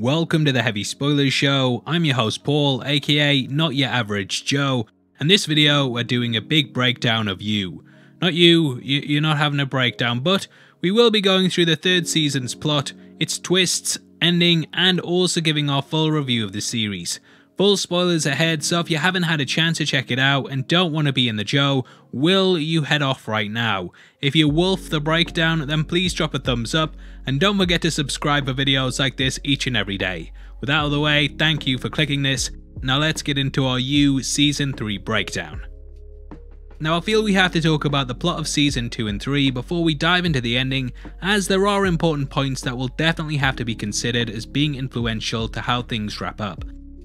Welcome to the Heavy Spoilers Show. I'm your host Paul, aka Not Your Average Joe, and this video we're doing a big breakdown of You. Not you, you're not having a breakdown, but we will be going through the third season's plot, its twists, ending, and also giving our full review of the series. Full spoilers ahead, so if you haven't had a chance to check it out and don't want to be in the Joe, will you head off right now? If you wolf the breakdown, then please drop a thumbs up, and don't forget to subscribe for videos like this each and every day. With that out of the way, thank you for clicking this, now let's get into our U Season 3 breakdown. Now I feel we have to talk about the plot of Season 2 and 3 before we dive into the ending, as there are important points that will definitely have to be considered as being influential to how things wrap up.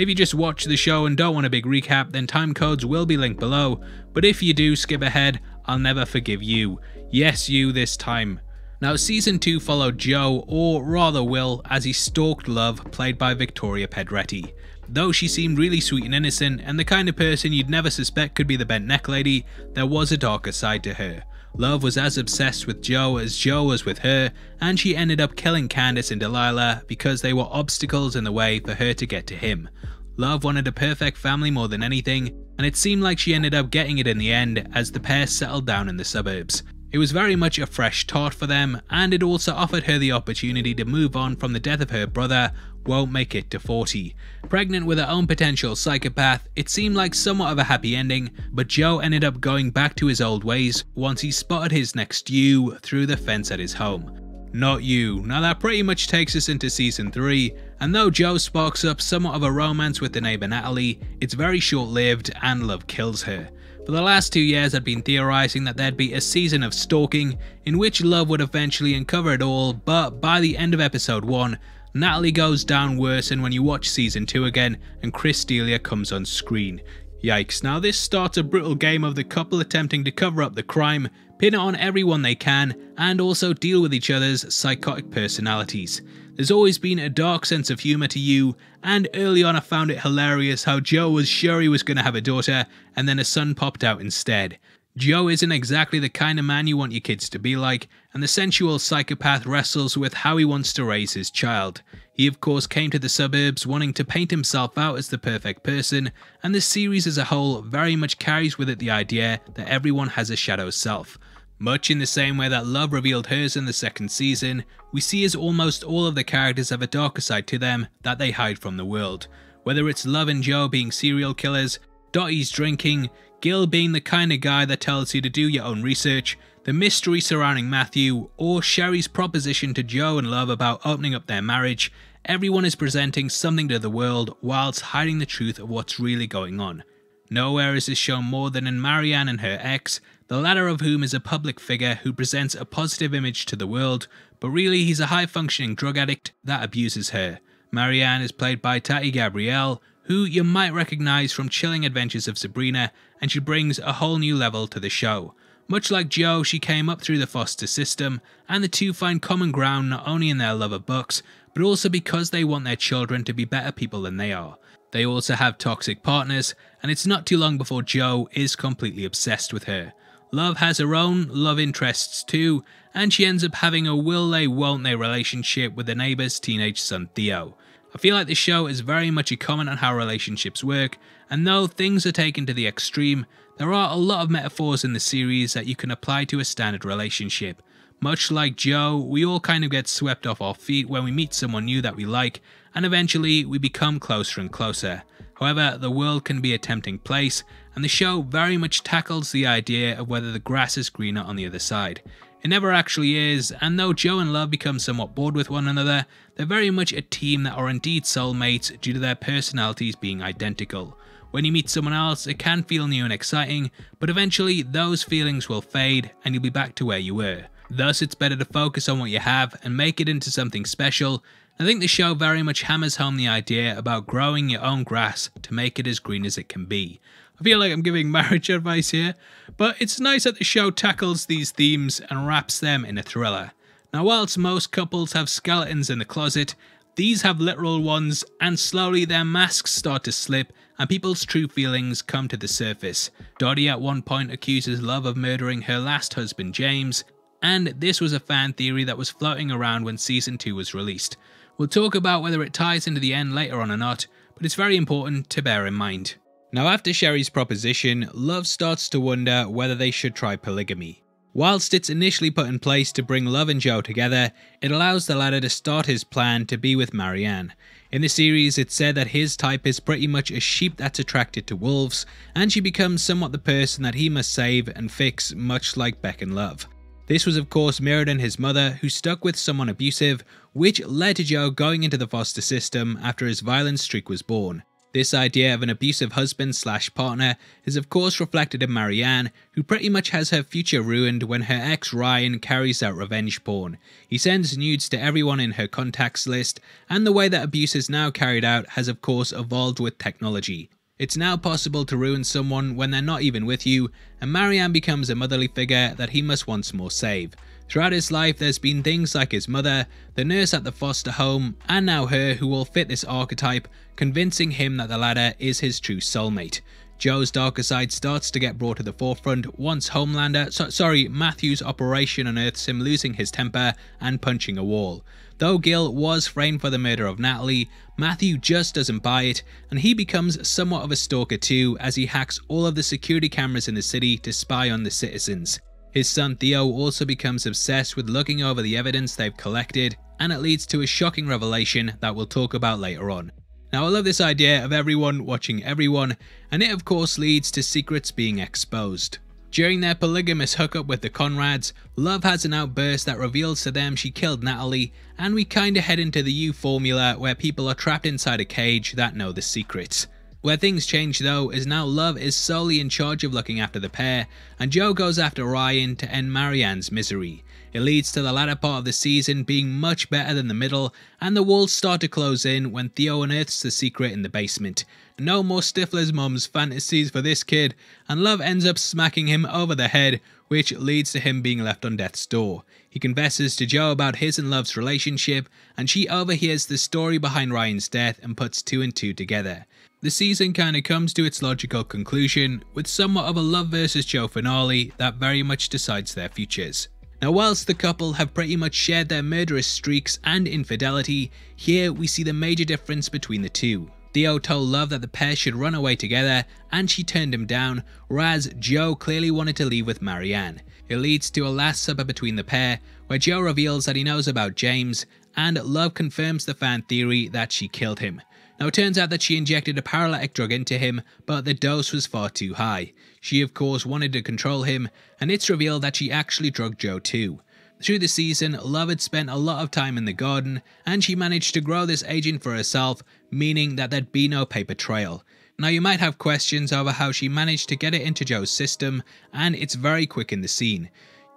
If you just watch the show and don't want a big recap, then time codes will be linked below, but if you do skip ahead, I'll never forgive you. Yes, you this time. Now, season 2 followed Joe, or rather Will, as he stalked Love, played by Victoria Pedretti. Though she seemed really sweet and innocent, and the kind of person you'd never suspect could be the bent neck lady, there was a darker side to her. Love was as obsessed with Joe as Joe was with her, and she ended up killing Candace and Delilah because they were obstacles in the way for her to get to him. Love wanted a perfect family more than anything, and it seemed like she ended up getting it in the end as the pair settled down in the suburbs. It was very much a fresh start for them, and it also offered her the opportunity to move on from the death of her brother, won't make it to 40. Pregnant with her own potential psychopath, it seemed like somewhat of a happy ending, but Joe ended up going back to his old ways once he spotted his next you through the fence at his home. Not you. Now that pretty much takes us into season 3, and though Joe sparks up somewhat of a romance with the neighbour Natalie, it's very short lived and love kills her. For the last two years I'd been theorising that there'd be a season of stalking, in which love would eventually uncover it all, but by the end of episode 1, Natalie goes down worse and when you watch season 2 again and Chris Delia comes on screen. Yikes. Now this starts a brutal game of the couple attempting to cover up the crime, pin it on everyone they can, and also deal with each other's psychotic personalities. There's always been a dark sense of humour to you, and early on I found it hilarious how Joe was sure he was going to have a daughter, and then a son popped out instead. Joe isn't exactly the kind of man you want your kids to be like, and the sensual psychopath wrestles with how he wants to raise his child. He, of course, came to the suburbs wanting to paint himself out as the perfect person, and the series as a whole very much carries with it the idea that everyone has a shadow self. Much in the same way that Love revealed hers in the second season, we see as almost all of the characters have a darker side to them that they hide from the world. Whether it's Love and Joe being serial killers, Dottie's drinking, Gil being the kind of guy that tells you to do your own research, the mystery surrounding Matthew, or Sherry's proposition to Joe and Love about opening up their marriage, everyone is presenting something to the world whilst hiding the truth of what's really going on. Nowhere is this shown more than in Marianne and her ex, the latter of whom is a public figure who presents a positive image to the world, but really he's a high functioning drug addict that abuses her. Marianne is played by Tati Gabrielle, who you might recognise from Chilling Adventures of Sabrina, and she brings a whole new level to the show. Much like Joe, she came up through the foster system, and the two find common ground not only in their love of books, but also because they want their children to be better people than they are. They also have toxic partners, and it's not too long before Joe is completely obsessed with her. Love has her own love interests too, and she ends up having a will they won't they relationship with the neighbour's teenage son Theo. I feel like this show is very much a comment on how relationships work, and though things are taken to the extreme, there are a lot of metaphors in the series that you can apply to a standard relationship. Much like Joe, we all kind of get swept off our feet when we meet someone new that we like, and eventually we become closer and closer. However, the world can be a tempting place, and the show very much tackles the idea of whether the grass is greener on the other side. It never actually is, and though Joe and Love become somewhat bored with one another, they're very much a team that are indeed soulmates due to their personalities being identical. When you meet someone else, it can feel new and exciting, but eventually those feelings will fade and you'll be back to where you were. Thus, it's better to focus on what you have and make it into something special. I think the show very much hammers home the idea about growing your own grass to make it as green as it can be. I feel like I'm giving marriage advice here, but it's nice that the show tackles these themes and wraps them in a thriller. Now whilst most couples have skeletons in the closet, these have literal ones and slowly their masks start to slip and people's true feelings come to the surface. Dottie at one point accuses Love of murdering her last husband James and this was a fan theory that was floating around when season 2 was released. We'll talk about whether it ties into the end later on or not, but it's very important to bear in mind. Now after Sherry's proposition, Love starts to wonder whether they should try polygamy. Whilst it's initially put in place to bring Love and Joe together, it allows the latter to start his plan to be with Marianne. In the series, it's said that his type is pretty much a sheep that's attracted to wolves, and she becomes somewhat the person that he must save and fix, much like Beck and Love. This was of course mirrored in his mother, who stuck with someone abusive, which led to Joe going into the foster system after his violent streak was born. This idea of an abusive husband slash partner is of course reflected in Marianne, who pretty much has her future ruined when her ex Ryan carries out revenge porn. He sends nudes to everyone in her contacts list, and the way that abuse is now carried out has of course evolved with technology. It's now possible to ruin someone when they're not even with you, and Marianne becomes a motherly figure that he must once more save. Throughout his life, there's been things like his mother, the nurse at the foster home, and now her who will fit this archetype, convincing him that the latter is his true soulmate. Joe's darker side starts to get brought to the forefront once Homelander, so, sorry, Matthew's operation unearths him losing his temper and punching a wall. Though Gil was framed for the murder of Natalie, Matthew just doesn't buy it, and he becomes somewhat of a stalker too as he hacks all of the security cameras in the city to spy on the citizens. His son Theo also becomes obsessed with looking over the evidence they've collected, and it leads to a shocking revelation that we'll talk about later on. Now I love this idea of everyone watching everyone, and it of course leads to secrets being exposed. During their polygamous hookup with the Conrads, Love has an outburst that reveals to them she killed Natalie, and we kinda head into the U formula where people are trapped inside a cage that know the secrets. Where things change though is now Love is solely in charge of looking after the pair, and Joe goes after Ryan to end Marianne's misery. It leads to the latter part of the season being much better than the middle, and the walls start to close in when Theo unearths the secret in the basement. No more Stifler's mum's fantasies for this kid, and Love ends up smacking him over the head, which leads to him being left on death's door. He confesses to Joe about his and Love's relationship, and she overhears the story behind Ryan's death and puts two and two together the season kinda comes to its logical conclusion with somewhat of a Love versus Joe finale that very much decides their futures. Now whilst the couple have pretty much shared their murderous streaks and infidelity, here we see the major difference between the two. Theo told Love that the pair should run away together and she turned him down, whereas Joe clearly wanted to leave with Marianne. It leads to a last supper between the pair, where Joe reveals that he knows about James, and Love confirms the fan theory that she killed him. Now it turns out that she injected a paralytic drug into him, but the dose was far too high. She of course wanted to control him, and it's revealed that she actually drugged Joe too. Through the season, Love had spent a lot of time in the garden, and she managed to grow this agent for herself, meaning that there'd be no paper trail. Now you might have questions over how she managed to get it into Joe's system, and it's very quick in the scene.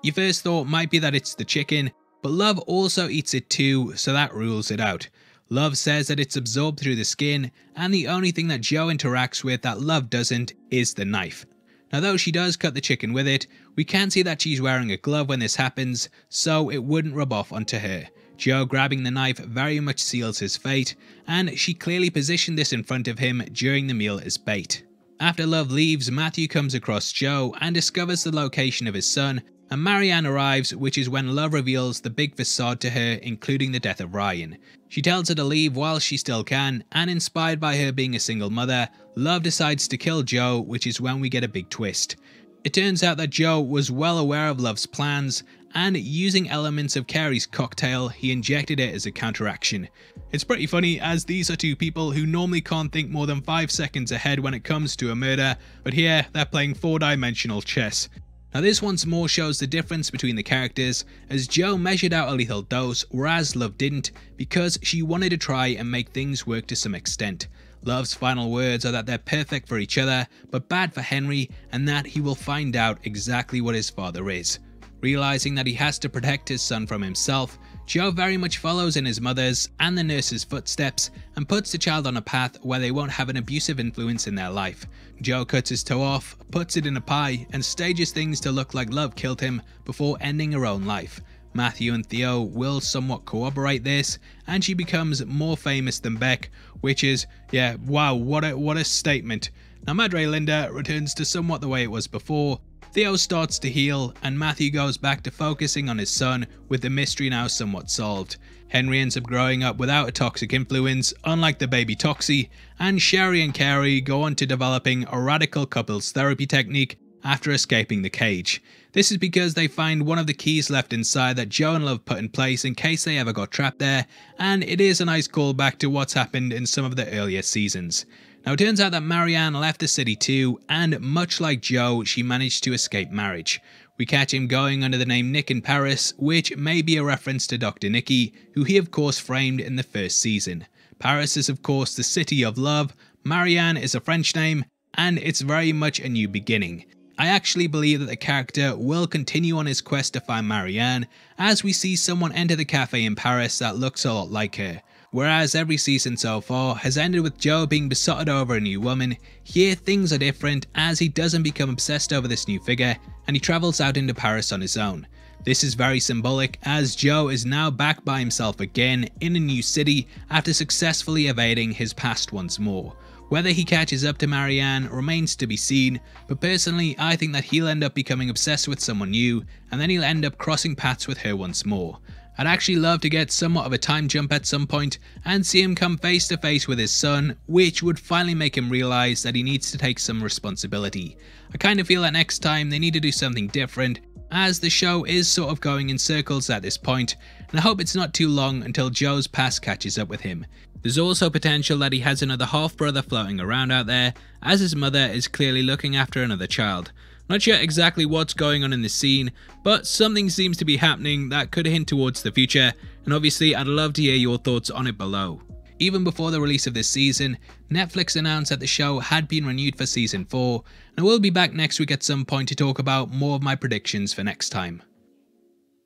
Your first thought might be that it's the chicken, but Love also eats it too, so that rules it out. Love says that it's absorbed through the skin, and the only thing that Joe interacts with that Love doesn't is the knife. Now though she does cut the chicken with it, we can see that she's wearing a glove when this happens, so it wouldn't rub off onto her. Joe grabbing the knife very much seals his fate, and she clearly positioned this in front of him during the meal as bait. After Love leaves, Matthew comes across Joe and discovers the location of his son, and Marianne arrives, which is when Love reveals the big facade to her, including the death of Ryan. She tells her to leave while she still can, and inspired by her being a single mother, Love decides to kill Joe, which is when we get a big twist. It turns out that Joe was well aware of Love's plans, and using elements of Carrie's cocktail, he injected it as a counteraction. It's pretty funny as these are two people who normally can't think more than 5 seconds ahead when it comes to a murder, but here they're playing 4 dimensional chess. Now this once more shows the difference between the characters, as Joe measured out a lethal dose, whereas Love didn't, because she wanted to try and make things work to some extent. Love's final words are that they're perfect for each other, but bad for Henry, and that he will find out exactly what his father is. Realizing that he has to protect his son from himself, Joe very much follows in his mother's and the nurse's footsteps and puts the child on a path where they won't have an abusive influence in their life. Joe cuts his toe off, puts it in a pie, and stages things to look like love killed him before ending her own life. Matthew and Theo will somewhat corroborate this, and she becomes more famous than Beck, which is, yeah, wow, what a, what a statement. Now, Madre Linda returns to somewhat the way it was before, Theo starts to heal, and Matthew goes back to focusing on his son, with the mystery now somewhat solved. Henry ends up growing up without a toxic influence, unlike the baby Toxie, and Sherry and Carrie go on to developing a radical couples therapy technique after escaping the cage. This is because they find one of the keys left inside that Joe and Love put in place in case they ever got trapped there, and it is a nice callback to what's happened in some of the earlier seasons. Now, it turns out that Marianne left the city too, and much like Joe, she managed to escape marriage. We catch him going under the name Nick in Paris, which may be a reference to Dr. Nicky, who he of course framed in the first season. Paris is of course the city of love, Marianne is a French name, and it's very much a new beginning. I actually believe that the character will continue on his quest to find Marianne, as we see someone enter the cafe in Paris that looks a lot like her. Whereas every season so far has ended with Joe being besotted over a new woman, here things are different as he doesn't become obsessed over this new figure and he travels out into Paris on his own. This is very symbolic as Joe is now back by himself again in a new city after successfully evading his past once more. Whether he catches up to Marianne remains to be seen, but personally I think that he'll end up becoming obsessed with someone new and then he'll end up crossing paths with her once more. I'd actually love to get somewhat of a time jump at some point and see him come face to face with his son, which would finally make him realise that he needs to take some responsibility. I kind of feel that next time they need to do something different, as the show is sort of going in circles at this point, and I hope it's not too long until Joe's past catches up with him. There's also potential that he has another half brother floating around out there, as his mother is clearly looking after another child. Not sure exactly what's going on in this scene, but something seems to be happening that could hint towards the future, and obviously I'd love to hear your thoughts on it below. Even before the release of this season, Netflix announced that the show had been renewed for season 4, and I will be back next week at some point to talk about more of my predictions for next time.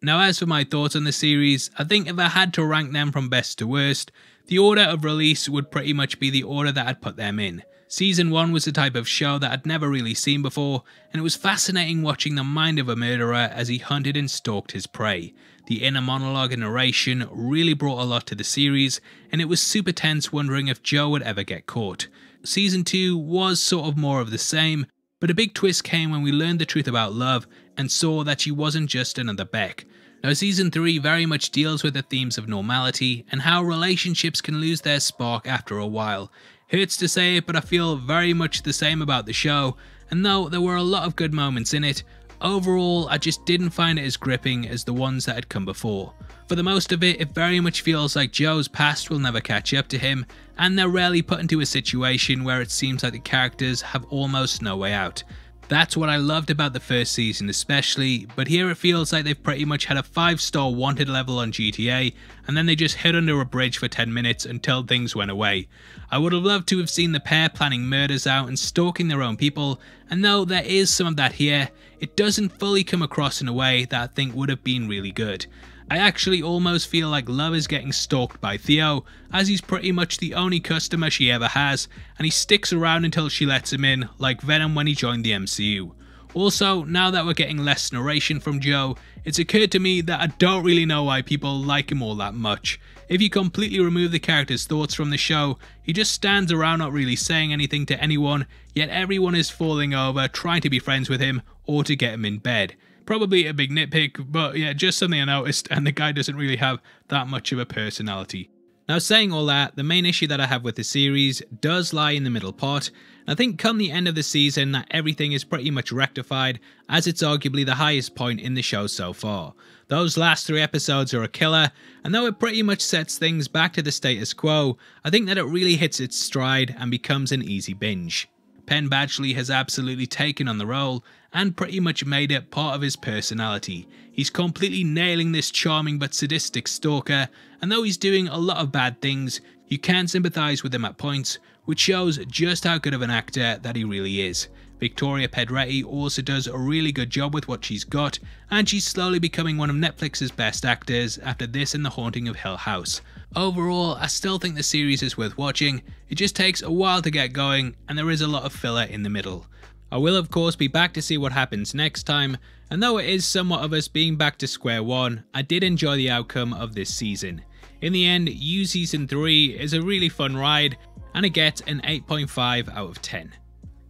Now as for my thoughts on the series, I think if I had to rank them from best to worst, the order of release would pretty much be the order that I'd put them in. Season 1 was the type of show that I'd never really seen before, and it was fascinating watching the mind of a murderer as he hunted and stalked his prey. The inner monologue and narration really brought a lot to the series, and it was super tense wondering if Joe would ever get caught. Season 2 was sort of more of the same, but a big twist came when we learned the truth about love and saw that she wasn't just another Beck. Now, season 3 very much deals with the themes of normality and how relationships can lose their spark after a while, Hurts to say it, but I feel very much the same about the show, and though there were a lot of good moments in it, overall I just didn't find it as gripping as the ones that had come before. For the most of it, it very much feels like Joe's past will never catch up to him, and they're rarely put into a situation where it seems like the characters have almost no way out. That's what I loved about the first season especially, but here it feels like they've pretty much had a 5 star wanted level on GTA, and then they just hid under a bridge for 10 minutes until things went away. I would have loved to have seen the pair planning murders out and stalking their own people, and though there is some of that here, it doesn't fully come across in a way that I think would have been really good. I actually almost feel like Love is getting stalked by Theo, as he's pretty much the only customer she ever has, and he sticks around until she lets him in, like Venom when he joined the MCU. Also, now that we're getting less narration from Joe, it's occurred to me that I don't really know why people like him all that much. If you completely remove the character's thoughts from the show, he just stands around not really saying anything to anyone, yet everyone is falling over trying to be friends with him or to get him in bed. Probably a big nitpick, but yeah, just something I noticed, and the guy doesn't really have that much of a personality. Now, saying all that, the main issue that I have with the series does lie in the middle part. I think come the end of the season that everything is pretty much rectified, as it's arguably the highest point in the show so far. Those last three episodes are a killer, and though it pretty much sets things back to the status quo, I think that it really hits its stride and becomes an easy binge. Penn Badgley has absolutely taken on the role and pretty much made it part of his personality. He's completely nailing this charming but sadistic stalker, and though he's doing a lot of bad things, you can sympathise with him at points, which shows just how good of an actor that he really is. Victoria Pedretti also does a really good job with what she's got, and she's slowly becoming one of Netflix's best actors after this and The Haunting of Hill House. Overall, I still think the series is worth watching, it just takes a while to get going, and there is a lot of filler in the middle. I will of course be back to see what happens next time, and though it is somewhat of us being back to square one, I did enjoy the outcome of this season. In the end, U Season 3 is a really fun ride, and it gets an 8.5 out of 10.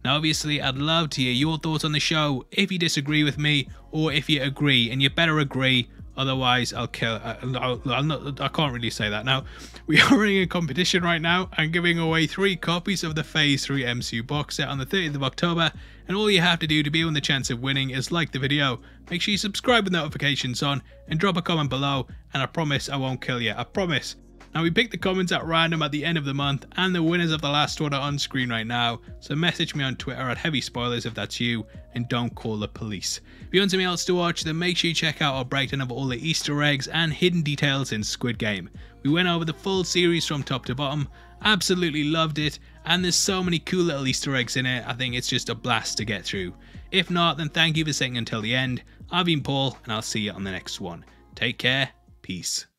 Now obviously I'd love to hear your thoughts on the show, if you disagree with me, or if you agree, and you better agree, otherwise I'll kill, I'll, I'll not, I can't really say that now. We are running a competition right now, and giving away 3 copies of the Phase 3 MCU box set on the 30th of October, and all you have to do to be on the chance of winning is like the video, make sure you subscribe with notifications on, and drop a comment below, and I promise I won't kill you, I promise. Now we pick the comments at random at the end of the month and the winners of the last order on screen right now, so message me on Twitter at Heavy Spoilers if that's you, and don't call the police. If you want something else to watch, then make sure you check out our breakdown of all the Easter eggs and hidden details in Squid Game. We went over the full series from top to bottom, absolutely loved it, and there's so many cool little Easter eggs in it, I think it's just a blast to get through. If not, then thank you for sitting until the end. I've been Paul, and I'll see you on the next one. Take care, peace.